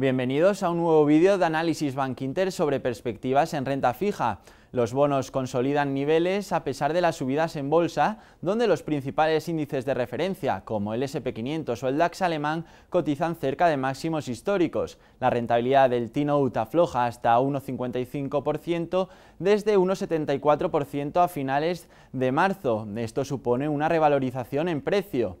Bienvenidos a un nuevo vídeo de análisis Bankinter sobre perspectivas en renta fija. Los bonos consolidan niveles a pesar de las subidas en bolsa, donde los principales índices de referencia, como el SP500 o el DAX alemán, cotizan cerca de máximos históricos. La rentabilidad del T-Note afloja hasta 1,55% desde 1,74% a finales de marzo. Esto supone una revalorización en precio.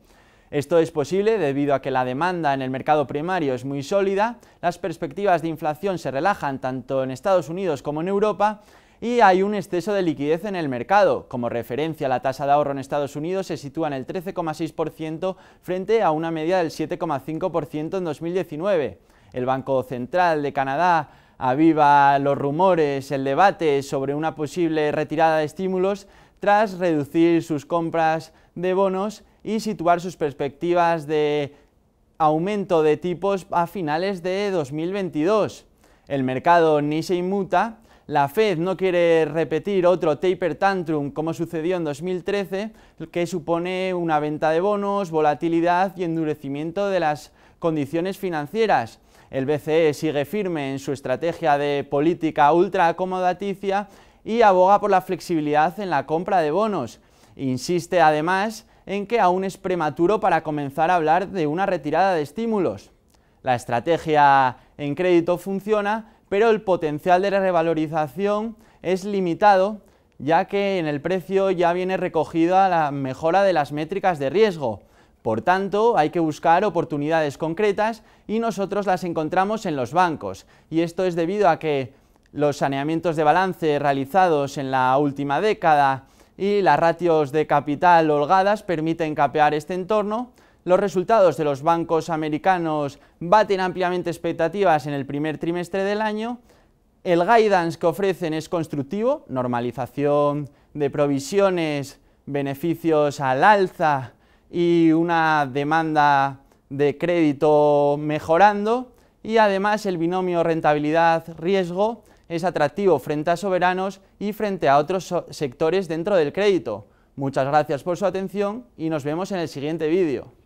Esto es posible debido a que la demanda en el mercado primario es muy sólida, las perspectivas de inflación se relajan tanto en Estados Unidos como en Europa y hay un exceso de liquidez en el mercado. Como referencia, la tasa de ahorro en Estados Unidos se sitúa en el 13,6% frente a una media del 7,5% en 2019. El Banco Central de Canadá aviva los rumores, el debate sobre una posible retirada de estímulos tras reducir sus compras de bonos y situar sus perspectivas de aumento de tipos a finales de 2022. El mercado ni se inmuta, la Fed no quiere repetir otro taper tantrum como sucedió en 2013, que supone una venta de bonos, volatilidad y endurecimiento de las condiciones financieras. El BCE sigue firme en su estrategia de política ultra acomodaticia y aboga por la flexibilidad en la compra de bonos. Insiste además en que aún es prematuro para comenzar a hablar de una retirada de estímulos. La estrategia en crédito funciona, pero el potencial de la revalorización es limitado, ya que en el precio ya viene recogida la mejora de las métricas de riesgo. Por tanto, hay que buscar oportunidades concretas y nosotros las encontramos en los bancos. Y esto es debido a que los saneamientos de balance realizados en la última década y las ratios de capital holgadas permiten capear este entorno. Los resultados de los bancos americanos baten ampliamente expectativas en el primer trimestre del año. El guidance que ofrecen es constructivo, normalización de provisiones, beneficios al alza y una demanda de crédito mejorando y además el binomio rentabilidad-riesgo es atractivo frente a soberanos y frente a otros sectores dentro del crédito. Muchas gracias por su atención y nos vemos en el siguiente vídeo.